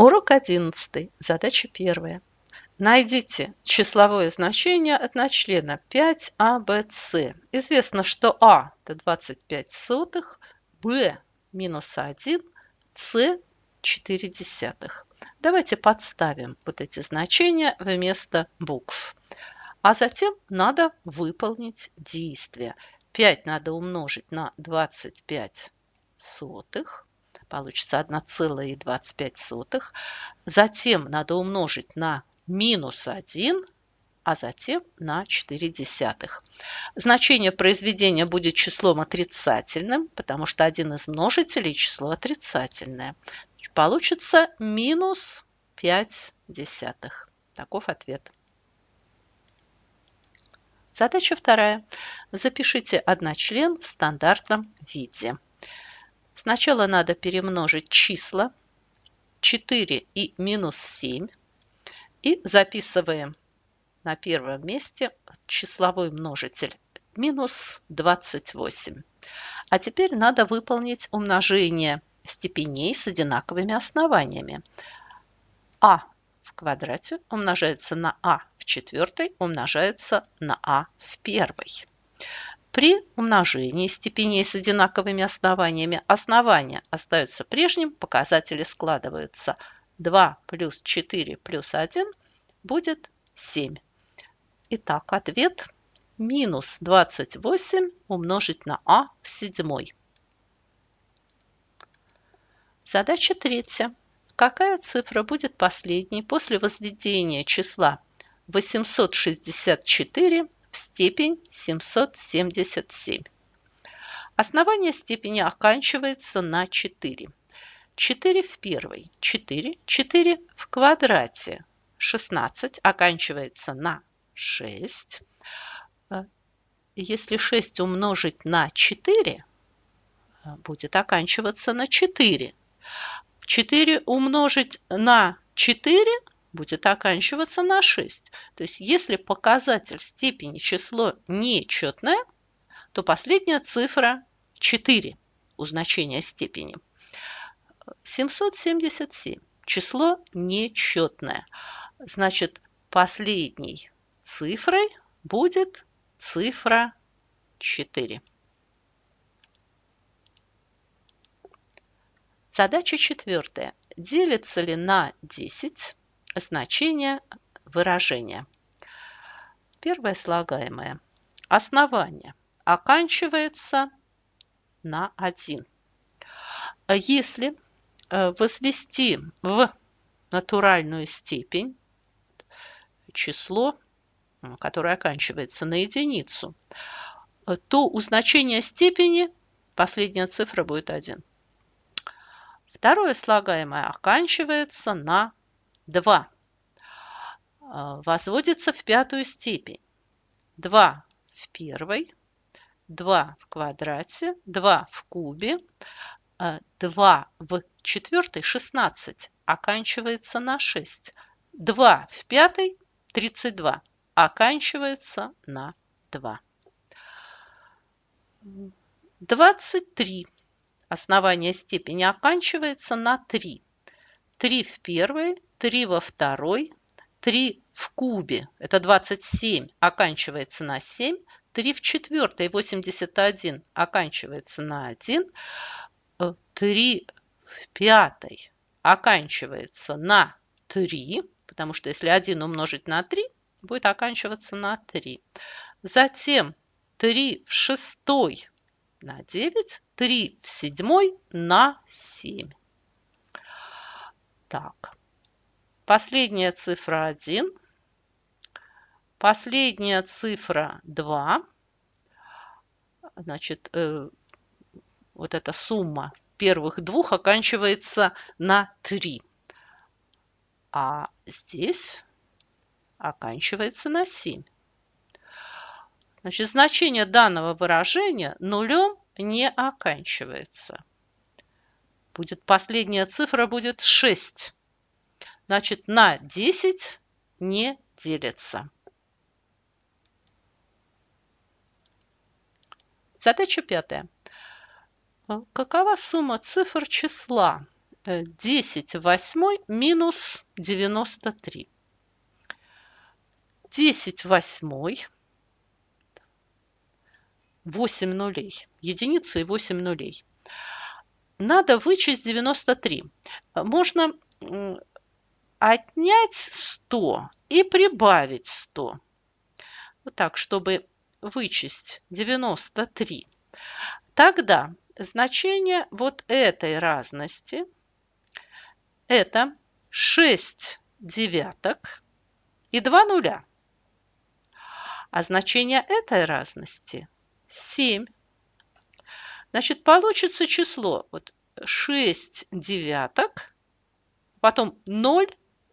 Урок 11. Задача 1. Найдите числовое значение от члена 5abc. А, Известно, что а – это 25 сотых, b – минус 1, c – 4 десятых. Давайте подставим вот эти значения вместо букв. А затем надо выполнить действие. 5 надо умножить на 25 сотых получится 1,25. Затем надо умножить на минус 1, а затем на 4 десятых. Значение произведения будет числом отрицательным, потому что один из множителей число отрицательное. Получится минус 5 десятых. Таков ответ. Задача вторая. Запишите одночлен в стандартном виде. Сначала надо перемножить числа 4 и минус 7. И записываем на первом месте числовой множитель минус 28. А теперь надо выполнить умножение степеней с одинаковыми основаниями. А в квадрате умножается на А в четвертой, умножается на А в первой. При умножении степеней с одинаковыми основаниями основания остаются прежним, показатели складываются 2 плюс 4 плюс 1 будет 7. Итак, ответ минус 28 умножить на а в седьмой. Задача третья. Какая цифра будет последней после возведения числа 864 в степень 777. Основание степени оканчивается на 4. 4 в первой, 4, 4 в квадрате, 16 оканчивается на 6. Э, если 6 умножить на 4, э, будет оканчиваться на 4. 4 умножить на 4 будет оканчиваться на 6. То есть если показатель степени число нечетное, то последняя цифра 4 у значения степени. 777. Число нечетное. Значит, последней цифрой будет цифра 4. Задача четвертая. Делится ли на 10 значение выражения. Первое слагаемое. Основание оканчивается на 1. Если э, возвести в натуральную степень число, которое оканчивается на единицу, э, то у значения степени последняя цифра будет 1. Второе слагаемое оканчивается на 2 а, возводится в пятую степень. 2 в первой, 2 в квадрате, 2 в кубе, 2 а, в четвертой 16 оканчивается на 6. 2 в пятой 32 оканчивается на 2. 23. Основание степени оканчивается на 3. 3 в первой, 3 во второй, 3 в кубе, это 27, оканчивается на 7, 3 в четвертой, 81, оканчивается на 1, 3 э, в пятой оканчивается на 3, потому что если 1 умножить на 3, будет оканчиваться на 3. Затем 3 в шестой на 9, 3 в седьмой на 7. Так, Последняя цифра 1. Последняя цифра 2. Значит, э, вот эта сумма первых двух оканчивается на 3. А здесь оканчивается на 7. Значит, значение данного выражения нулем не оканчивается. Будет последняя цифра будет 6. Значит, на 10 не делится. Задача пятая. А какова сумма цифр числа 10 э, в минус 93? 10 в 8 нулей. Единицы и 8 нулей. Надо вычесть 93. Можно отнять 100 и прибавить 100. Вот так, чтобы вычесть 93. Тогда значение вот этой разности это 6 девяток и 2 нуля. А значение этой разности 7. Значит, получится число вот 6 девяток, потом 0